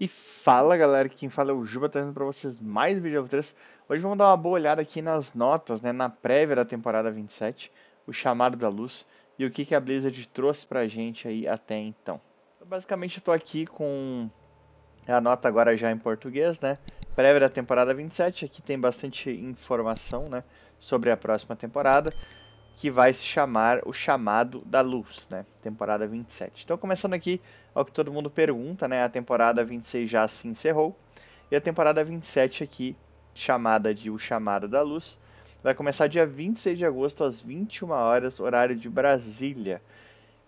E fala galera, quem fala é o Juba trazendo para vocês mais um vídeo 3. Hoje vamos dar uma boa olhada aqui nas notas, né, na prévia da temporada 27, o chamado da luz e o que, que a Blizzard trouxe para a gente aí até então. então basicamente estou aqui com a nota agora já em português, né, prévia da temporada 27, aqui tem bastante informação, né, sobre a próxima temporada que vai se chamar O Chamado da Luz, né? Temporada 27. Então, começando aqui ao que todo mundo pergunta, né? A temporada 26 já se encerrou e a temporada 27 aqui, chamada de O Chamado da Luz, vai começar dia 26 de agosto às 21 horas, horário de Brasília.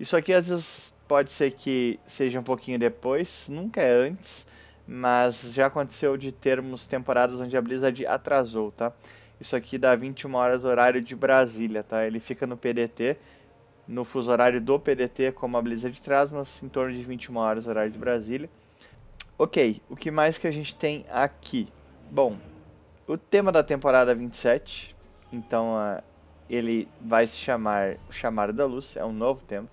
Isso aqui às vezes pode ser que seja um pouquinho depois, nunca é antes, mas já aconteceu de termos temporadas onde a Blizzard atrasou, tá? Isso aqui dá 21 horas horário de Brasília, tá? Ele fica no PDT, no fuso horário do PDT, como a Blizzard traz, mas em torno de 21 horas horário de Brasília. Ok, o que mais que a gente tem aqui? Bom, o tema da temporada 27, então uh, ele vai se chamar "Chamado da Luz, é um novo tema.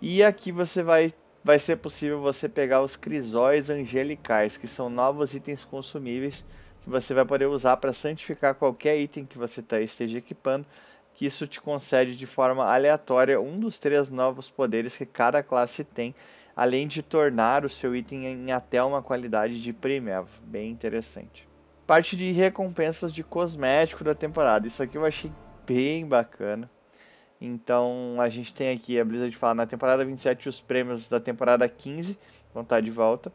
E aqui você vai vai ser possível você pegar os crisóis angelicais, que são novos itens consumíveis que você vai poder usar para santificar qualquer item que você tá, esteja equipando, que isso te concede de forma aleatória um dos três novos poderes que cada classe tem, além de tornar o seu item em até uma qualidade de premium, bem interessante. Parte de recompensas de cosmético da temporada, isso aqui eu achei bem bacana. Então a gente tem aqui a Blizzard falar na temporada 27 os prêmios da temporada 15 vão estar tá de volta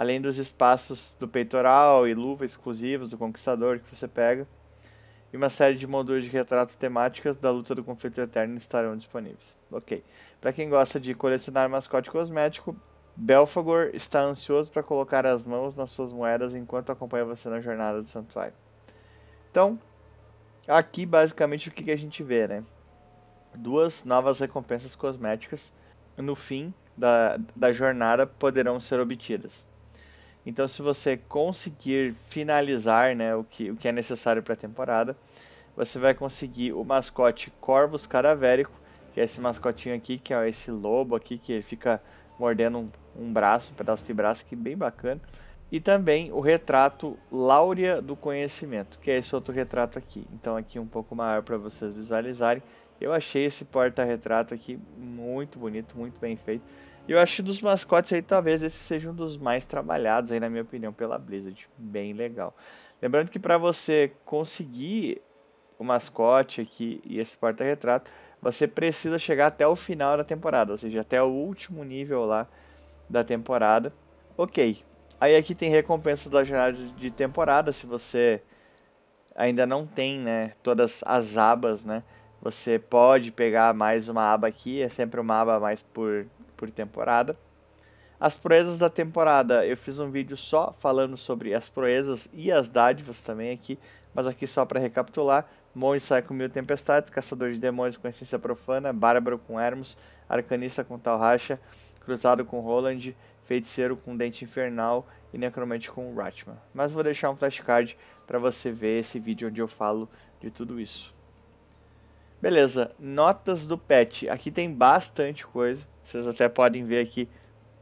além dos espaços do peitoral e luva exclusivos do conquistador que você pega, e uma série de molduras de retratos temáticas da luta do conflito eterno estarão disponíveis. Ok. Para quem gosta de colecionar mascote cosmético, Belfagor está ansioso para colocar as mãos nas suas moedas enquanto acompanha você na jornada do santuário. Então, aqui basicamente o que a gente vê, né? Duas novas recompensas cosméticas no fim da, da jornada poderão ser obtidas. Então, se você conseguir finalizar né, o, que, o que é necessário para a temporada, você vai conseguir o mascote Corvus Cadavérico, que é esse mascotinho aqui, que é esse lobo aqui que fica mordendo um, um braço, um pedaço de braço, que é bem bacana. E também o retrato Láurea do Conhecimento, que é esse outro retrato aqui. Então, aqui um pouco maior para vocês visualizarem. Eu achei esse porta-retrato aqui muito bonito, muito bem feito. Eu acho que dos mascotes aí, talvez esse seja um dos mais trabalhados aí, na minha opinião, pela Blizzard. Bem legal. Lembrando que para você conseguir o mascote aqui e esse porta-retrato, você precisa chegar até o final da temporada, ou seja, até o último nível lá da temporada. Ok. Aí aqui tem recompensa da jornada de temporada, se você ainda não tem, né, todas as abas, né? Você pode pegar mais uma aba aqui, é sempre uma aba mais por por temporada. As proezas da temporada, eu fiz um vídeo só falando sobre as proezas e as dádivas também aqui, mas aqui só para recapitular, Monge sai com mil tempestades, Caçador de Demônios com Essência Profana, Bárbaro com Hermes, Arcanista com Tal Racha, Cruzado com Roland, Feiticeiro com Dente Infernal e Necromante com Ratman. Mas vou deixar um flashcard para você ver esse vídeo onde eu falo de tudo isso. Beleza, notas do pet. Aqui tem bastante coisa. Vocês até podem ver aqui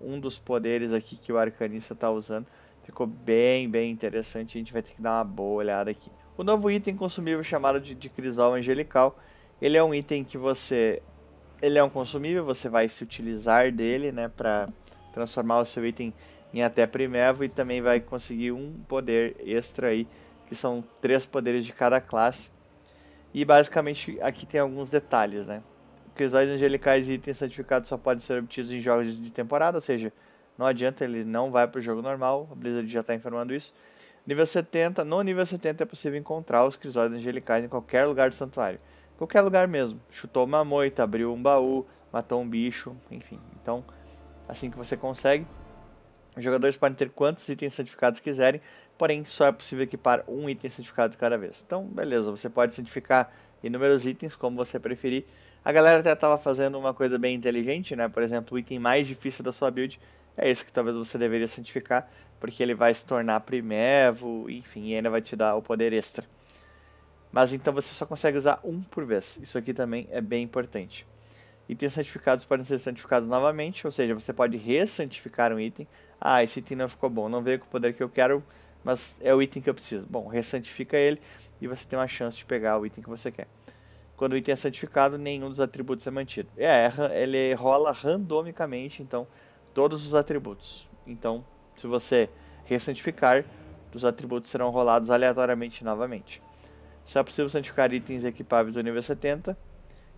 um dos poderes aqui que o arcanista está usando. Ficou bem, bem interessante. A gente vai ter que dar uma boa olhada aqui. O novo item consumível chamado de, de crisal angelical. Ele é um item que você... Ele é um consumível, você vai se utilizar dele, né? Para transformar o seu item em até primevo. E também vai conseguir um poder extra aí. Que são três poderes de cada classe. E basicamente aqui tem alguns detalhes, né? Crisóis angelicais e itens santificados só podem ser obtidos em jogos de temporada, ou seja, não adianta, ele não vai para o jogo normal, a Blizzard já está informando isso. Nível 70, no nível 70 é possível encontrar os Crisóis angelicais em qualquer lugar do santuário. Qualquer lugar mesmo. Chutou uma moita, abriu um baú, matou um bicho, enfim. Então, assim que você consegue, os jogadores podem ter quantos itens santificados quiserem, porém só é possível equipar um item certificado cada vez. Então, beleza, você pode certificar inúmeros itens como você preferir. A galera até estava fazendo uma coisa bem inteligente, né? Por exemplo, o item mais difícil da sua build é esse que talvez você deveria santificar, porque ele vai se tornar primevo, enfim, e ainda vai te dar o poder extra. Mas então você só consegue usar um por vez. Isso aqui também é bem importante. Itens santificados podem ser santificados novamente, ou seja, você pode ressantificar um item. Ah, esse item não ficou bom, não veio com o poder que eu quero, mas é o item que eu preciso. Bom, ressantifica ele e você tem uma chance de pegar o item que você quer. Quando o item é santificado, nenhum dos atributos é mantido. É, ele rola randomicamente, então, todos os atributos. Então, se você ressantificar, os atributos serão rolados aleatoriamente novamente. Só é possível santificar itens equipáveis do nível 70.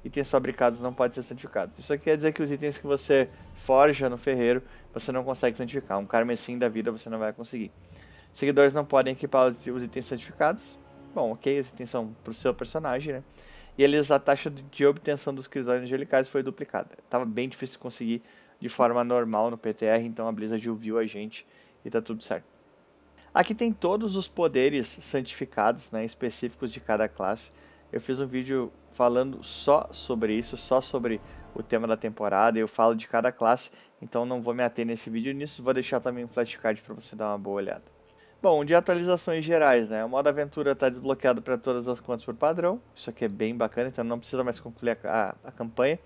Itens fabricados não podem ser santificados. Isso aqui quer dizer que os itens que você forja no ferreiro, você não consegue santificar. Um carmesim da vida você não vai conseguir. Seguidores não podem equipar os itens santificados. Bom, ok, os itens são pro seu personagem, né? E eles, a taxa de obtenção dos crisóis angelicais foi duplicada. Tava bem difícil conseguir de forma normal no PTR, então a Blizzard ouviu a gente e tá tudo certo. Aqui tem todos os poderes santificados, né, específicos de cada classe. Eu fiz um vídeo falando só sobre isso, só sobre o tema da temporada, eu falo de cada classe, então não vou me ater nesse vídeo nisso, vou deixar também um flashcard para você dar uma boa olhada. Bom, de atualizações gerais, né? O modo aventura está desbloqueado para todas as contas por padrão. Isso aqui é bem bacana, então não precisa mais concluir a, a, a campanha.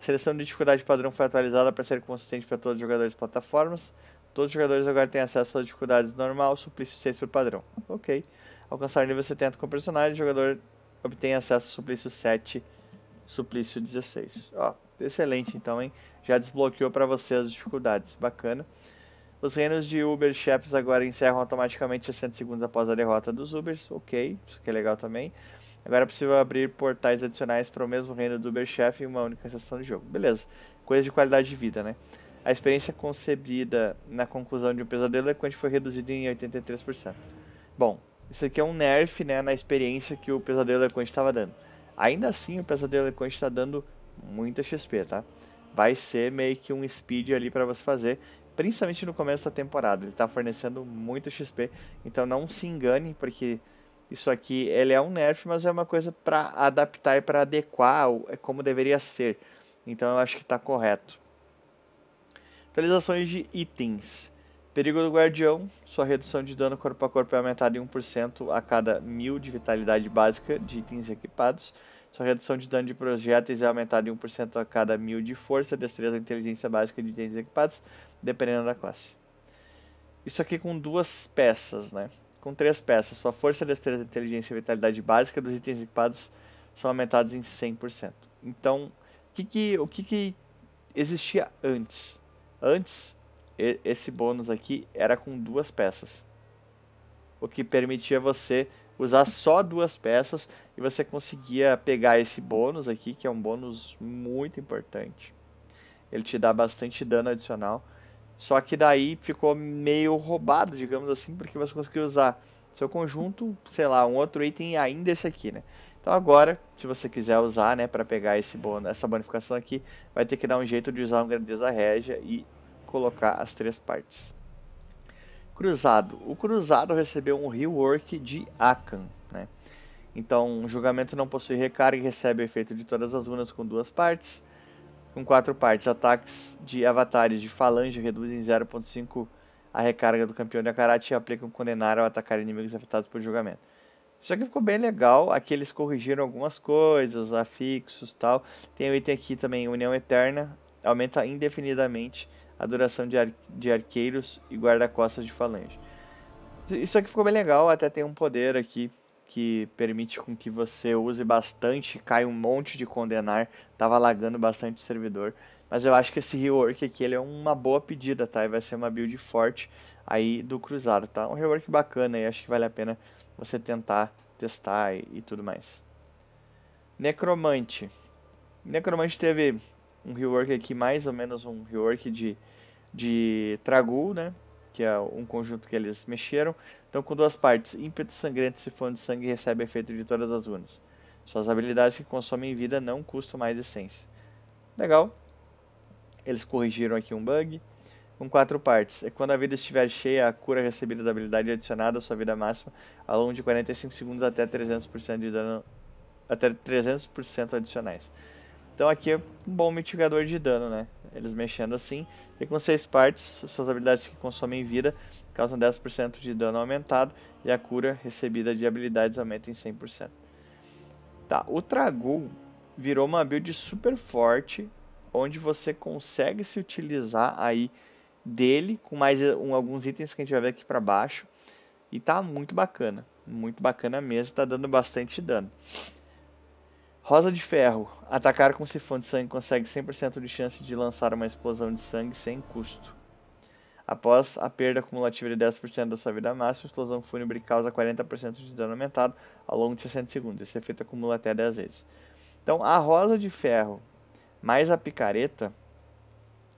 A seleção de dificuldade padrão foi atualizada para ser consistente para todos os jogadores de plataformas. Todos os jogadores agora têm acesso às dificuldades normal, suplício 6 por padrão. Ok. Alcançar o nível 70 com o personagem, o jogador obtém acesso ao suplício 7, suplício 16. Ó, excelente então, hein? Já desbloqueou para você as dificuldades. Bacana. Os reinos de Uber Chefs agora encerram automaticamente 60 segundos após a derrota dos Ubers. Ok, isso que é legal também. Agora é possível abrir portais adicionais para o mesmo reino do Uber Chef em uma única sessão de jogo. Beleza, coisa de qualidade de vida, né? A experiência concebida na conclusão de um pesadelo eloquente foi reduzida em 83%. Bom, isso aqui é um nerf né, na experiência que o pesadelo eloquente estava dando. Ainda assim, o pesadelo eloquente está dando muita XP, tá? Vai ser meio que um speed ali para você fazer principalmente no começo da temporada. Ele está fornecendo muito XP, então não se engane, porque isso aqui ele é um nerf, mas é uma coisa para adaptar e para adequar é como deveria ser. Então eu acho que está correto. Atualizações de itens. Perigo do Guardião, sua redução de dano corpo a corpo é aumentada em 1% a cada 1000 de vitalidade básica de itens equipados. Sua redução de dano de projéteis é aumentada em 1% a cada mil de força, destreza, inteligência básica de itens equipados, dependendo da classe. Isso aqui com duas peças, né? Com três peças. Sua força, destreza, inteligência e vitalidade básica dos itens equipados são aumentados em 100%. Então, que que, o que, que existia antes? Antes, esse bônus aqui era com duas peças. O que permitia você usar só duas peças e você conseguia pegar esse bônus aqui, que é um bônus muito importante. Ele te dá bastante dano adicional. Só que daí ficou meio roubado, digamos assim, porque você conseguiu usar seu conjunto, sei lá, um outro item e ainda esse aqui, né? Então agora, se você quiser usar, né, para pegar esse bônus, essa bonificação aqui, vai ter que dar um jeito de usar um grandeza régia e colocar as três partes. Cruzado. O Cruzado recebeu um rework de Akan. Né? Então, o julgamento não possui recarga e recebe efeito de todas as runas com duas partes. Com quatro partes, ataques de avatares de falange reduzem 0.5 a recarga do campeão de Akarate e aplicam condenar ao atacar inimigos afetados por julgamento. Isso aqui ficou bem legal. Aqui eles corrigiram algumas coisas, afixos tal. Tem o item aqui também, União Eterna. Aumenta indefinidamente a de, ar de arqueiros e guarda-costas de falange. Isso aqui ficou bem legal, até tem um poder aqui que permite com que você use bastante, cai um monte de condenar, tava lagando bastante o servidor. Mas eu acho que esse rework aqui ele é uma boa pedida, tá? E vai ser uma build forte aí do cruzado, tá? Um rework bacana e acho que vale a pena você tentar testar e, e tudo mais. Necromante. Necromante teve um rework aqui, mais ou menos um rework de, de Tragul, né? Que é um conjunto que eles mexeram. Então, com duas partes: ímpeto sangrante se for de sangue recebe efeito de todas as runas. Suas habilidades que consomem vida não custam mais essência. Legal. Eles corrigiram aqui um bug. Com quatro partes. É quando a vida estiver cheia, a cura recebida da habilidade adicionada à sua vida máxima ao longo de 45 segundos até 300% de dano até 300% adicionais. Então aqui é um bom mitigador de dano, né? Eles mexendo assim. E com 6 partes, suas habilidades que consomem vida causam 10% de dano aumentado e a cura recebida de habilidades aumenta em 100%. Tá, o Tragul virou uma build super forte, onde você consegue se utilizar aí dele com mais um, alguns itens que a gente vai ver aqui para baixo. E tá muito bacana, muito bacana mesmo, tá dando bastante dano. Rosa de Ferro. Atacar com sifão de sangue consegue 100% de chance de lançar uma explosão de sangue sem custo. Após a perda acumulativa de 10% da sua vida máxima, a explosão fúnebre causa 40% de dano aumentado ao longo de 60 segundos. Esse efeito acumula até 10 vezes. Então, a rosa de ferro mais a picareta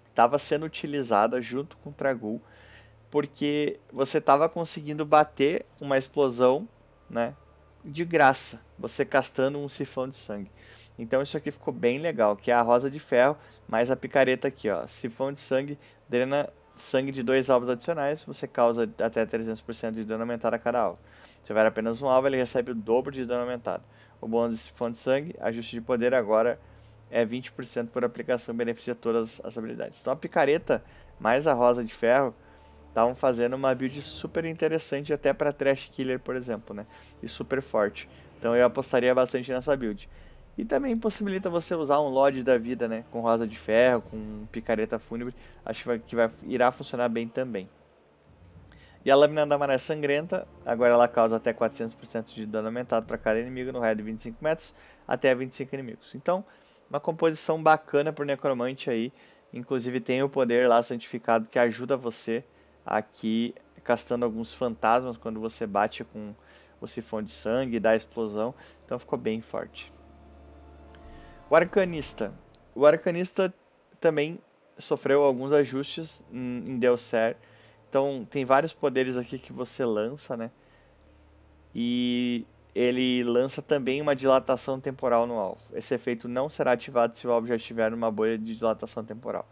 estava sendo utilizada junto com o Tragul, porque você estava conseguindo bater uma explosão, né? de graça, você gastando um sifão de sangue. Então isso aqui ficou bem legal, que é a rosa de ferro, mais a picareta aqui, ó. Sifão de sangue, drena sangue de dois alvos adicionais, você causa até 300% de dano aumentado a cada alvo. Se houver apenas um alvo, ele recebe o dobro de dano aumentado. O bônus de sifão de sangue, ajuste de poder agora é 20% por aplicação, beneficia todas as habilidades. Então a picareta mais a rosa de ferro estavam fazendo uma build super interessante até para Trash Killer, por exemplo, né? E super forte. Então eu apostaria bastante nessa build. E também possibilita você usar um Lodge da vida, né? Com rosa de ferro, com picareta fúnebre. Acho que, vai, irá funcionar bem também. E a lâmina da maré sangrenta, agora ela causa até 400% de dano aumentado para cada inimigo no raio de 25 metros, até 25 inimigos. Então, uma composição bacana para o necromante aí. Inclusive tem o poder lá santificado que ajuda você aqui castando alguns fantasmas quando você bate com o sifão de sangue, dá explosão, então ficou bem forte. O arcanista. O arcanista também sofreu alguns ajustes em Delcer. Então tem vários poderes aqui que você lança, né? E ele lança também uma dilatação temporal no alvo. Esse efeito não será ativado se o alvo já estiver numa bolha de dilatação temporal.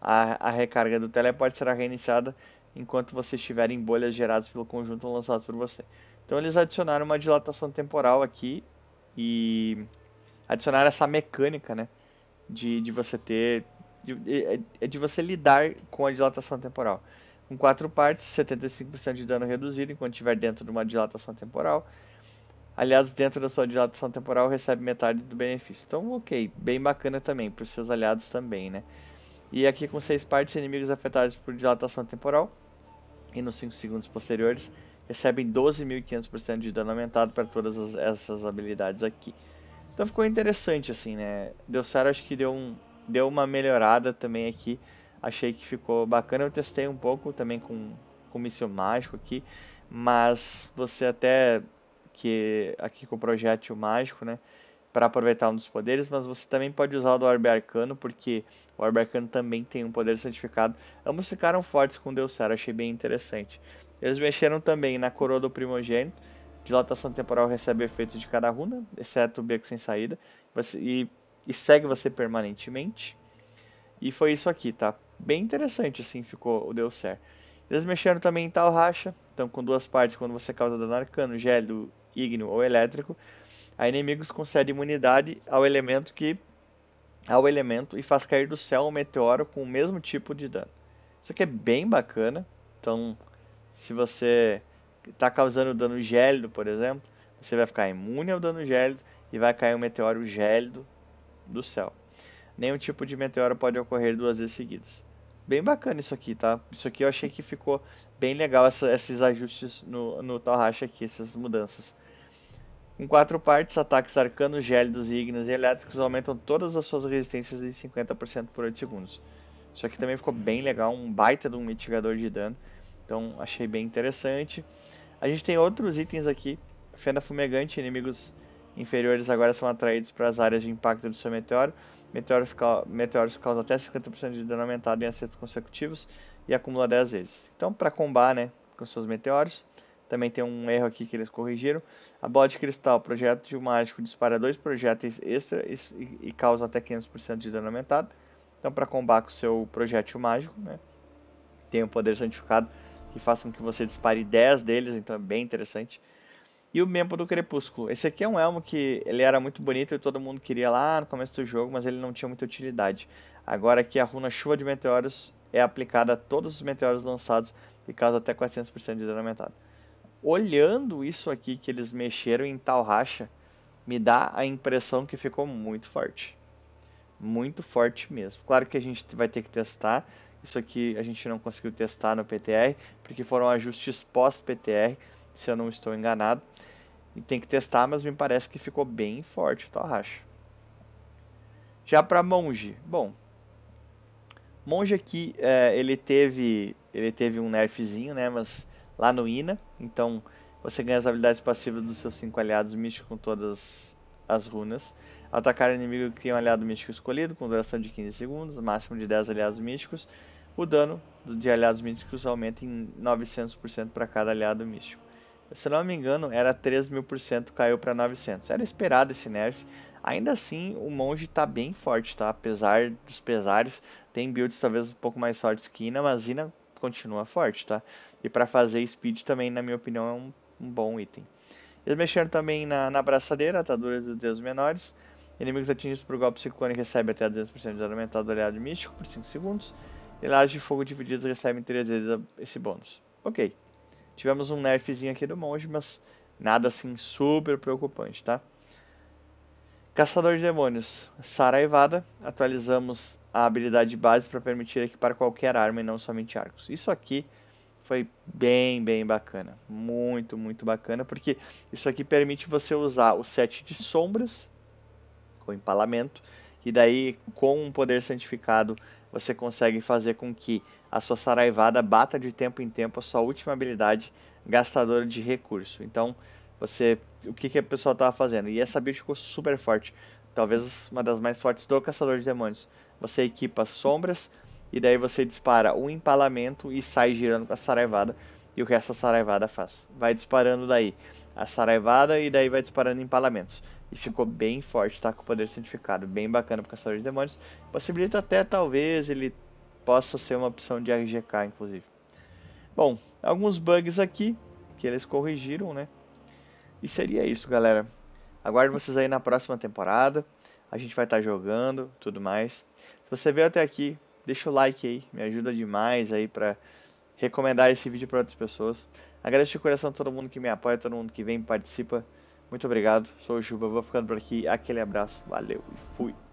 A, a recarga do teleporte será reiniciada enquanto você estiver em bolhas geradas pelo conjunto lançado por você. Então eles adicionaram uma dilatação temporal aqui e adicionaram essa mecânica, né, de, de você ter de, de, é de você lidar com a dilatação temporal. Com quatro partes, 75% de dano reduzido enquanto estiver dentro de uma dilatação temporal. Aliados dentro da sua dilatação temporal recebe metade do benefício. Então, ok, bem bacana também para os seus aliados também, né? E aqui com seis partes, inimigos afetados por dilatação temporal e nos 5 segundos posteriores recebem 12.500% de dano aumentado para todas as, essas habilidades aqui. Então ficou interessante assim, né? certo, acho que deu, um, deu uma melhorada também aqui. Achei que ficou bacana. Eu testei um pouco também com, com míssil mágico aqui. Mas você até que aqui com o projétil mágico, né? para aproveitar um dos poderes, mas você também pode usar o do Orbe Arcano, porque o Orbe Arcano também tem um poder santificado. Ambos ficaram fortes com Deusar, achei bem interessante. Eles mexeram também na coroa do primogênito. Dilatação temporal recebe efeito de cada runa, exceto o beco sem saída, e, e segue você permanentemente. E foi isso aqui, tá? Bem interessante assim ficou o Deusar. Eles mexeram também em tal racha, então com duas partes quando você causa dano arcano, gélido, ígneo ou elétrico a inimigos concede imunidade ao elemento que ao elemento e faz cair do céu um meteoro com o mesmo tipo de dano. Isso aqui é bem bacana. Então, se você está causando dano gélido, por exemplo, você vai ficar imune ao dano gélido e vai cair um meteoro gélido do céu. Nenhum tipo de meteoro pode ocorrer duas vezes seguidas. Bem bacana isso aqui, tá? Isso aqui eu achei que ficou bem legal essa, esses ajustes no, no Tal racha aqui, essas mudanças. Com quatro partes, ataques arcanos, gélidos, ígneos e elétricos aumentam todas as suas resistências em 50% por 8 segundos. Isso aqui também ficou bem legal, um baita de um mitigador de dano. Então achei bem interessante. A gente tem outros itens aqui. Fenda fumegante, inimigos inferiores agora são atraídos para as áreas de impacto do seu meteoro. Meteoros, ca... Meteoros causam até 50% de dano aumentado em acertos consecutivos e acumula 10 vezes. Então para combar né, com seus meteoros, também tem um erro aqui que eles corrigiram. A bola de cristal, projeto de mágico, dispara dois projéteis extra e, e causa até 500% de dano aumentado. Então, para combater o seu projétil mágico, né, tem um poder santificado que faça com que você dispare 10 deles, então é bem interessante. E o membro do Crepúsculo. Esse aqui é um elmo que ele era muito bonito e todo mundo queria lá no começo do jogo, mas ele não tinha muita utilidade. Agora aqui a runa Chuva de Meteoros é aplicada a todos os meteoros lançados e causa até 400% de dano aumentado olhando isso aqui que eles mexeram em tal racha, me dá a impressão que ficou muito forte. Muito forte mesmo. Claro que a gente vai ter que testar. Isso aqui a gente não conseguiu testar no PTR, porque foram ajustes pós-PTR, se eu não estou enganado. E tem que testar, mas me parece que ficou bem forte o tal racha. Já para Monge, bom, Monge aqui é, ele teve ele teve um nerfzinho, né? Mas lá no INA. Então você ganha as habilidades passivas dos seus 5 aliados místicos com todas as runas. Atacar o inimigo cria um aliado místico escolhido com duração de 15 segundos, máximo de 10 aliados místicos. O dano de aliados místicos aumenta em 900% para cada aliado místico. Se não me engano, era 3.000%, caiu para 900. Era esperado esse nerf. Ainda assim, o monge está bem forte, tá? Apesar dos pesares, tem builds talvez um pouco mais fortes que Ina, mas Ina continua forte, tá? E para fazer speed também, na minha opinião, é um, um bom item. Eles mexeram também na, na abraçadeira, ataduras dos deuses menores. Inimigos atingidos por golpe ciclone recebem até 200% de dano aumentado do aliado místico por 5 segundos. E lajes de fogo divididos recebem 3 vezes esse bônus. Ok. Tivemos um nerfzinho aqui do monge, mas nada assim super preocupante, tá? Caçador de Demônios, Saraivada. Atualizamos a habilidade base para permitir equipar qualquer arma e não somente arcos. Isso aqui foi bem, bem bacana. Muito, muito bacana, porque isso aqui permite você usar o set de sombras com empalamento, e daí com um poder santificado você consegue fazer com que a sua saraivada bata de tempo em tempo a sua última habilidade gastadora de recurso. Então, você, o que, que a pessoa estava fazendo? E essa bicha ficou super forte, talvez uma das mais fortes do Caçador de Demônios você equipa sombras e daí você dispara um empalamento e sai girando com a saraivada e o que essa saraivada faz. Vai disparando daí a saraivada e daí vai disparando empalamentos. E ficou bem forte, tá? Com o poder santificado, bem bacana pro Caçador de Demônios. Possibilita até, talvez, ele possa ser uma opção de RGK, inclusive. Bom, alguns bugs aqui que eles corrigiram, né? E seria isso, galera. Aguardo vocês aí na próxima temporada a gente vai estar tá jogando, tudo mais. Se você veio até aqui, deixa o like aí, me ajuda demais aí para recomendar esse vídeo para outras pessoas. Agradeço de coração a todo mundo que me apoia, todo mundo que vem e participa. Muito obrigado, sou o Juba, vou ficando por aqui. Aquele abraço, valeu e fui!